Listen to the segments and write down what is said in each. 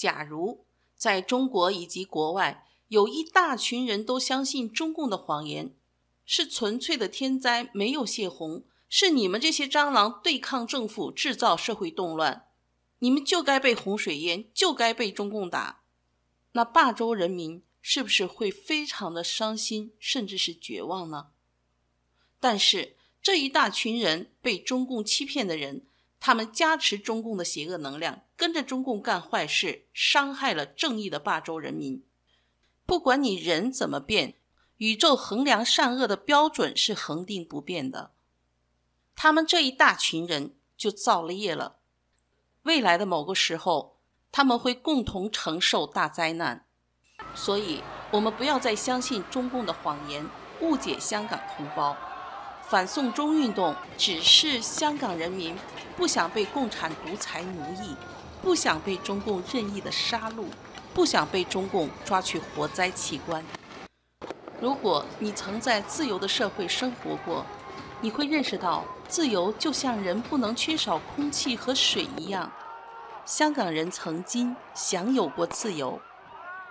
假如在中国以及国外有一大群人都相信中共的谎言，是纯粹的天灾，没有泄洪，是你们这些蟑螂对抗政府，制造社会动乱，你们就该被洪水淹，就该被中共打，那霸州人民是不是会非常的伤心，甚至是绝望呢？但是这一大群人被中共欺骗的人。他们加持中共的邪恶能量，跟着中共干坏事，伤害了正义的霸州人民。不管你人怎么变，宇宙衡量善恶的标准是恒定不变的。他们这一大群人就造了业了。未来的某个时候，他们会共同承受大灾难。所以，我们不要再相信中共的谎言，误解香港同胞。反送中运动只是香港人民不想被共产独裁奴役，不想被中共任意的杀戮，不想被中共抓去活灾器官。如果你曾在自由的社会生活过，你会认识到，自由就像人不能缺少空气和水一样。香港人曾经享有过自由，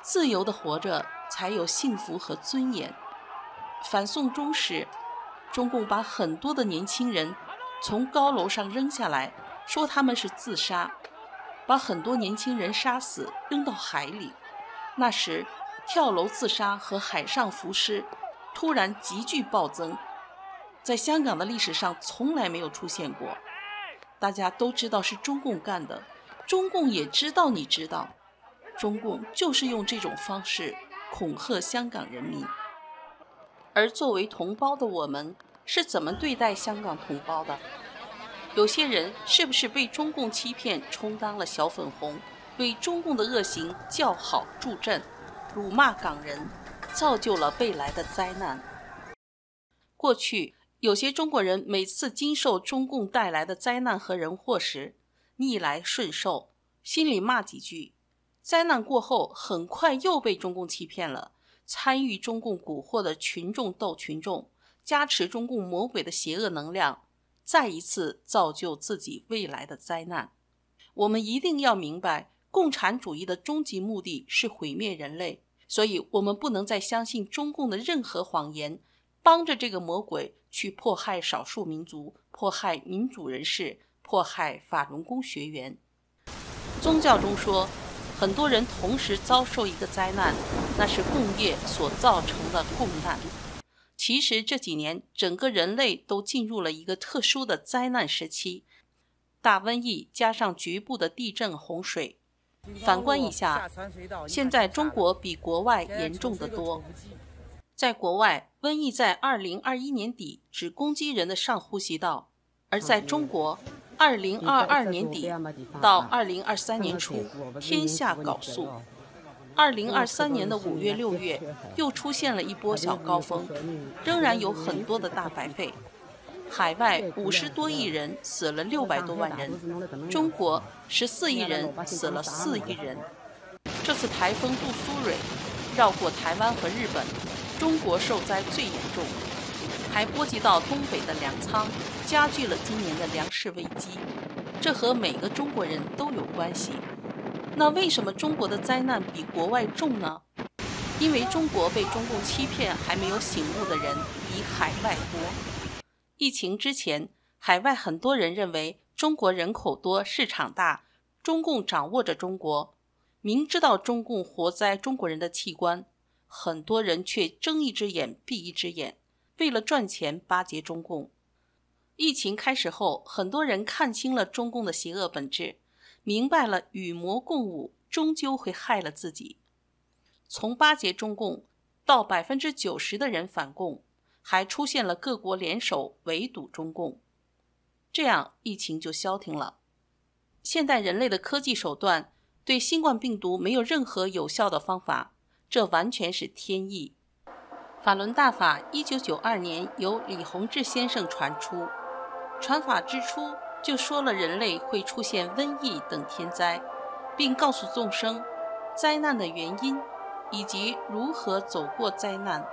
自由的活着才有幸福和尊严。反送中是。中共把很多的年轻人从高楼上扔下来，说他们是自杀，把很多年轻人杀死扔到海里。那时，跳楼自杀和海上浮尸突然急剧暴增，在香港的历史上从来没有出现过。大家都知道是中共干的，中共也知道你知道，中共就是用这种方式恐吓香港人民。而作为同胞的我们，是怎么对待香港同胞的？有些人是不是被中共欺骗，充当了小粉红，为中共的恶行叫好助阵，辱骂港人，造就了未来的灾难？过去有些中国人每次经受中共带来的灾难和人祸时，逆来顺受，心里骂几句，灾难过后，很快又被中共欺骗了。参与中共蛊惑的群众斗群众，加持中共魔鬼的邪恶能量，再一次造就自己未来的灾难。我们一定要明白，共产主义的终极目的是毁灭人类，所以我们不能再相信中共的任何谎言，帮着这个魔鬼去迫害少数民族、迫害民主人士、迫害法轮功学员。宗教中说，很多人同时遭受一个灾难。那是工业所造成的共难。其实这几年整个人类都进入了一个特殊的灾难时期，大瘟疫加上局部的地震洪水。反观一下，现在中国比国外严重的多。在国外，瘟疫在2021年底只攻击人的上呼吸道，而在中国，2022年底到2023年初天下搞速。二零二三年的五月、六月又出现了一波小高峰，仍然有很多的大白肺。海外五十多亿人死了六百多万人，中国十四亿人死了四亿人。这次台风杜苏芮绕过台湾和日本，中国受灾最严重，还波及到东北的粮仓，加剧了今年的粮食危机，这和每个中国人都有关系。那为什么中国的灾难比国外重呢？因为中国被中共欺骗还没有醒悟的人比海外多。疫情之前，海外很多人认为中国人口多市场大，中共掌握着中国，明知道中共活在中国人的器官，很多人却睁一只眼闭一只眼，为了赚钱巴结中共。疫情开始后，很多人看清了中共的邪恶本质。明白了，与魔共舞终究会害了自己。从巴结中共到百分之九十的人反共，还出现了各国联手围堵中共，这样疫情就消停了。现代人类的科技手段对新冠病毒没有任何有效的方法，这完全是天意。法轮大法一九九二年由李洪志先生传出，传法之初。就说了人类会出现瘟疫等天灾，并告诉众生灾难的原因以及如何走过灾难，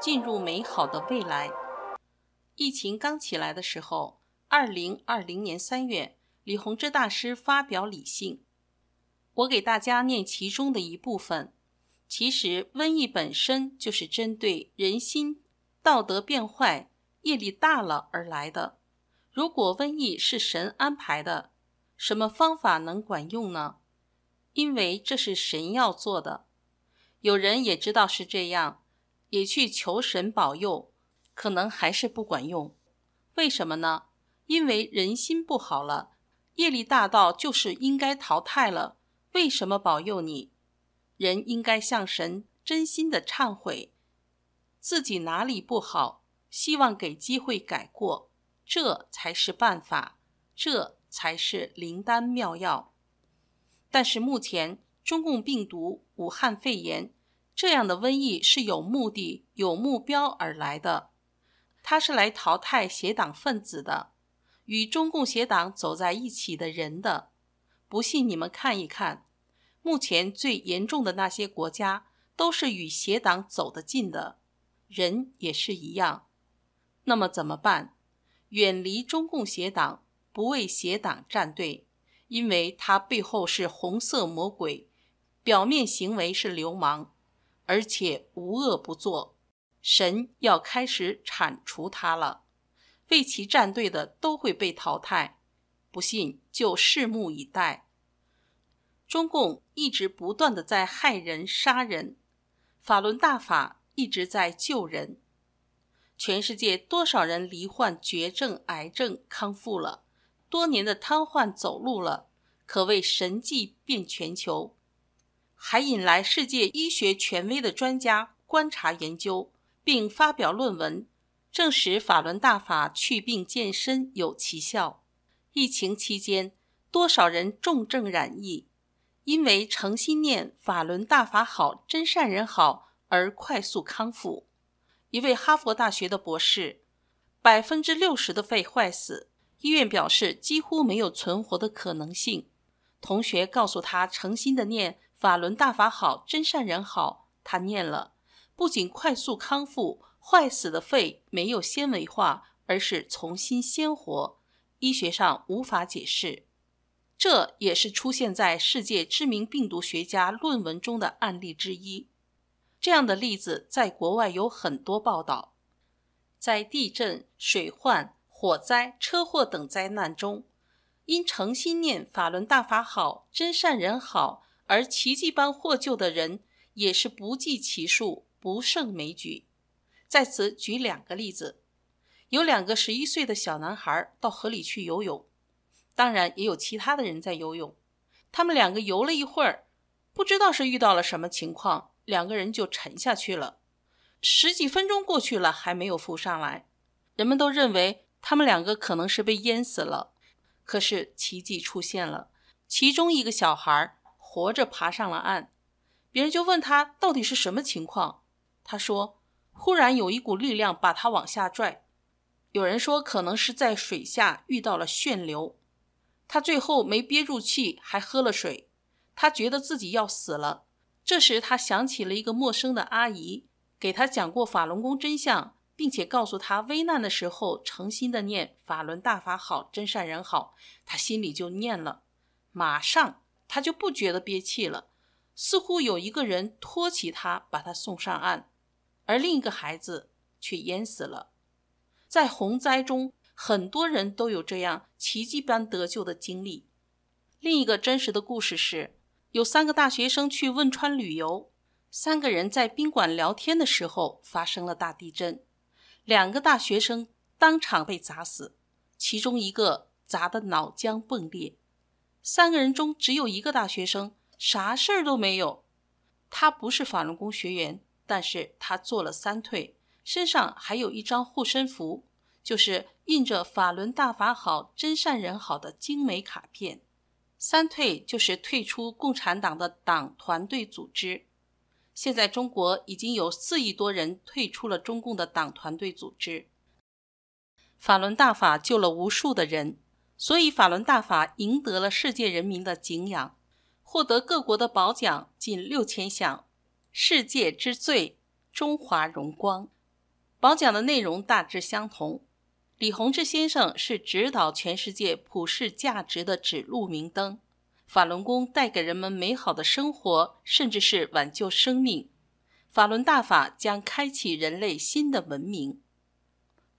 进入美好的未来。疫情刚起来的时候，二零二零年三月，李洪志大师发表理性，我给大家念其中的一部分。其实瘟疫本身就是针对人心道德变坏、业力大了而来的。如果瘟疫是神安排的，什么方法能管用呢？因为这是神要做的。有人也知道是这样，也去求神保佑，可能还是不管用。为什么呢？因为人心不好了，业力大到就是应该淘汰了。为什么保佑你？人应该向神真心的忏悔，自己哪里不好，希望给机会改过。这才是办法，这才是灵丹妙药。但是目前，中共病毒、武汉肺炎这样的瘟疫是有目的、有目标而来的，它是来淘汰邪党分子的，与中共邪党走在一起的人的。不信你们看一看，目前最严重的那些国家都是与邪党走得近的，人也是一样。那么怎么办？远离中共邪党，不为邪党站队，因为他背后是红色魔鬼，表面行为是流氓，而且无恶不作。神要开始铲除他了，为其站队的都会被淘汰。不信就拭目以待。中共一直不断的在害人、杀人，法轮大法一直在救人。全世界多少人罹患绝症、癌症康复了，多年的瘫痪走路了，可谓神迹遍全球，还引来世界医学权威的专家观察研究，并发表论文证实法轮大法去病健身有奇效。疫情期间，多少人重症染疫，因为诚心念法轮大法好、真善人好而快速康复。一位哈佛大学的博士，百分之六十的肺坏死，医院表示几乎没有存活的可能性。同学告诉他，诚心的念法轮大法好，真善人好，他念了，不仅快速康复，坏死的肺没有纤维化，而是重新鲜活，医学上无法解释。这也是出现在世界知名病毒学家论文中的案例之一。这样的例子在国外有很多报道，在地震、水患、火灾、车祸等灾难中，因诚心念法轮大法好、真善人好而奇迹般获救的人也是不计其数、不胜枚举。在此举两个例子：有两个十一岁的小男孩到河里去游泳，当然也有其他的人在游泳。他们两个游了一会儿，不知道是遇到了什么情况。两个人就沉下去了，十几分钟过去了，还没有浮上来。人们都认为他们两个可能是被淹死了。可是奇迹出现了，其中一个小孩活着爬上了岸。别人就问他到底是什么情况，他说：“忽然有一股力量把他往下拽。”有人说可能是在水下遇到了旋流。他最后没憋住气，还喝了水。他觉得自己要死了。这时，他想起了一个陌生的阿姨，给他讲过法轮功真相，并且告诉他危难的时候诚心的念“法轮大法好，真善人好”，他心里就念了，马上他就不觉得憋气了，似乎有一个人托起他，把他送上岸，而另一个孩子却淹死了。在洪灾中，很多人都有这样奇迹般得救的经历。另一个真实的故事是。有三个大学生去汶川旅游，三个人在宾馆聊天的时候发生了大地震，两个大学生当场被砸死，其中一个砸得脑浆迸裂。三个人中只有一个大学生啥事儿都没有，他不是法轮功学员，但是他做了三退，身上还有一张护身符，就是印着“法轮大法好，真善人好的精美卡片。三退就是退出共产党的党团队组织。现在中国已经有四亿多人退出了中共的党团队组织。法轮大法救了无数的人，所以法轮大法赢得了世界人民的敬仰，获得各国的褒奖近六千项，世界之最，中华荣光。褒奖的内容大致相同。李洪志先生是指导全世界普世价值的指路明灯，法轮功带给人们美好的生活，甚至是挽救生命。法轮大法将开启人类新的文明。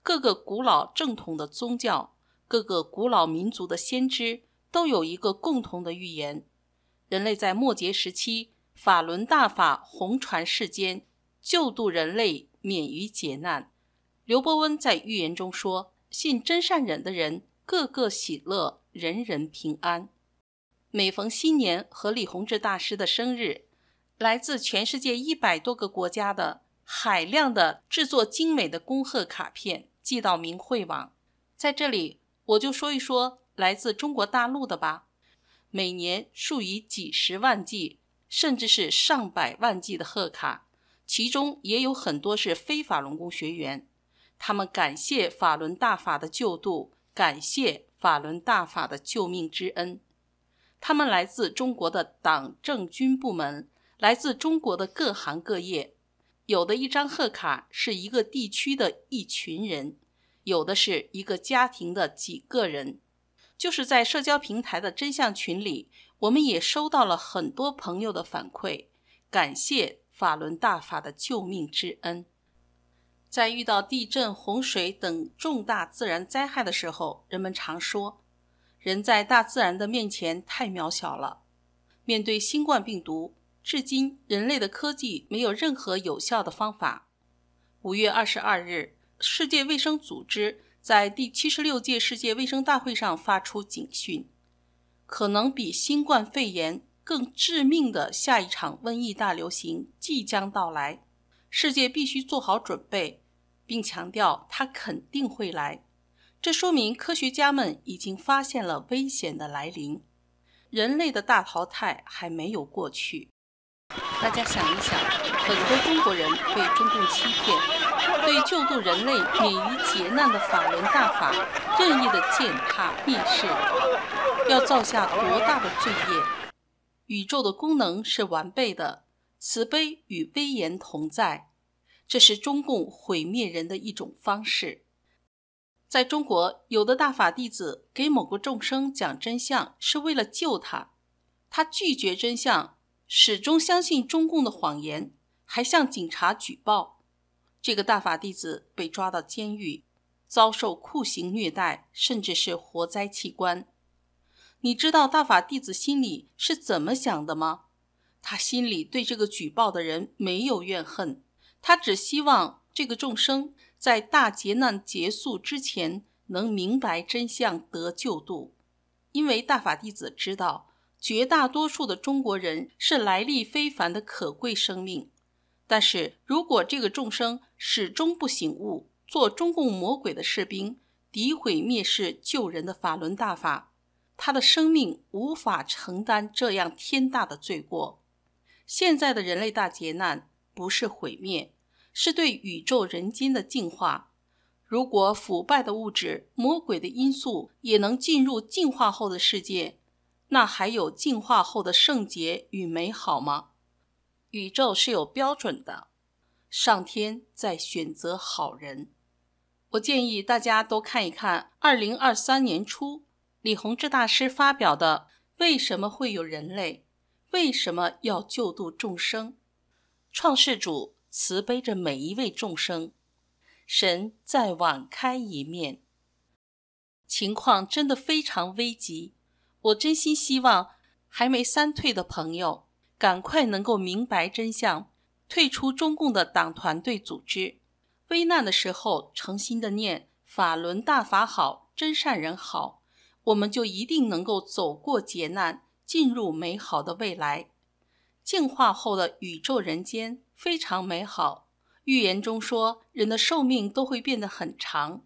各个古老正统的宗教，各个古老民族的先知，都有一个共同的预言：人类在末节时期，法轮大法红传世间，救度人类免于劫难。刘伯温在预言中说：“信真善忍的人，个个喜乐，人人平安。”每逢新年和李洪志大师的生日，来自全世界一百多个国家的海量的制作精美的恭贺卡片寄到明慧网。在这里，我就说一说来自中国大陆的吧。每年数以几十万计，甚至是上百万计的贺卡，其中也有很多是非法龙工学员。他们感谢法轮大法的救度，感谢法轮大法的救命之恩。他们来自中国的党政军部门，来自中国的各行各业。有的一张贺卡是一个地区的一群人，有的是一个家庭的几个人。就是在社交平台的真相群里，我们也收到了很多朋友的反馈，感谢法轮大法的救命之恩。在遇到地震、洪水等重大自然灾害的时候，人们常说，人在大自然的面前太渺小了。面对新冠病毒，至今人类的科技没有任何有效的方法。五月二十二日，世界卫生组织在第七十六届世界卫生大会上发出警讯，可能比新冠肺炎更致命的下一场瘟疫大流行即将到来，世界必须做好准备。并强调他肯定会来，这说明科学家们已经发现了危险的来临，人类的大淘汰还没有过去。大家想一想，很多中国人被中共欺骗，对救助人类免于劫难的法轮大法任意的践踏蔑视，要造下多大的罪业？宇宙的功能是完备的，慈悲与威严同在。这是中共毁灭人的一种方式。在中国，有的大法弟子给某个众生讲真相是为了救他，他拒绝真相，始终相信中共的谎言，还向警察举报。这个大法弟子被抓到监狱，遭受酷刑虐待，甚至是活摘器官。你知道大法弟子心里是怎么想的吗？他心里对这个举报的人没有怨恨。他只希望这个众生在大劫难结束之前能明白真相，得救度。因为大法弟子知道，绝大多数的中国人是来历非凡的可贵生命。但是如果这个众生始终不醒悟，做中共魔鬼的士兵，诋毁、蔑视、救人的法轮大法，他的生命无法承担这样天大的罪过。现在的人类大劫难。不是毁灭，是对宇宙人间的净化。如果腐败的物质、魔鬼的因素也能进入净化后的世界，那还有净化后的圣洁与美好吗？宇宙是有标准的，上天在选择好人。我建议大家都看一看二零二三年初李洪志大师发表的《为什么会有人类？为什么要救度众生？》创世主慈悲着每一位众生，神再网开一面。情况真的非常危急，我真心希望还没三退的朋友赶快能够明白真相，退出中共的党团队组织。危难的时候，诚心的念法轮大法好，真善人好，我们就一定能够走过劫难，进入美好的未来。净化后的宇宙人间非常美好。预言中说，人的寿命都会变得很长。